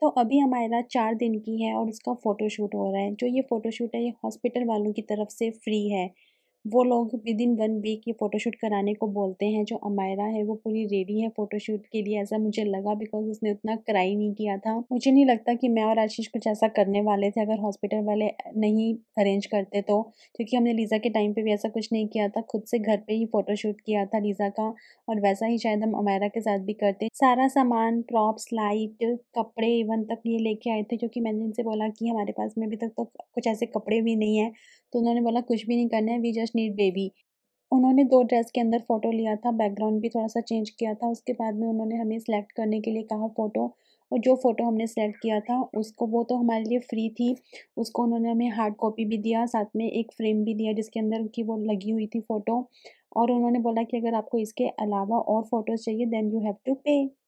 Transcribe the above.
तो अभी हमारा चार दिन की है और उसका फ़ोटोशूट हो रहा है जो ये फ़ोटोशूट है ये हॉस्पिटल वालों की तरफ से फ्री है वो लोग विद इन वन वीक ये फ़ोटोशूट कराने को बोलते हैं जो अमायरा है वो पूरी रेडी है फ़ोटोशूट के लिए ऐसा मुझे लगा बिकॉज उसने उतना क्राई नहीं किया था मुझे नहीं लगता कि मैं और आशीष कुछ ऐसा करने वाले थे अगर हॉस्पिटल वाले नहीं अरेंज करते तो क्योंकि हमने लीज़ा के टाइम पर भी ऐसा कुछ नहीं किया था खुद से घर पर ही फ़ोटोशूट किया था लीज़ा का और वैसा ही शायद हम अमायरा के साथ भी करते सारा सामान प्रॉप्स लाइट कपड़े इवन तक ये लेके आए थे क्योंकि मैंने इनसे बोला कि हमारे पास में अभी तक तो कुछ ऐसे कपड़े भी नहीं है तो उन्होंने बोला कुछ भी नहीं करना है वी जस्ट कश्मीर बेबी उन्होंने दो ड्रेस के अंदर फ़ोटो लिया था बैकग्राउंड भी थोड़ा सा चेंज किया था उसके बाद में उन्होंने हमें सेलेक्ट करने के लिए कहा फ़ोटो और जो फ़ोटो हमने सेलेक्ट किया था उसको वो तो हमारे लिए फ्री थी उसको उन्होंने हमें हार्ड कॉपी भी दिया साथ में एक फ्रेम भी दिया जिसके अंदर की वो लगी हुई थी फ़ोटो और उन्होंने बोला कि अगर आपको इसके अलावा और फ़ोटोज़ चाहिए देन यू हैव टू पे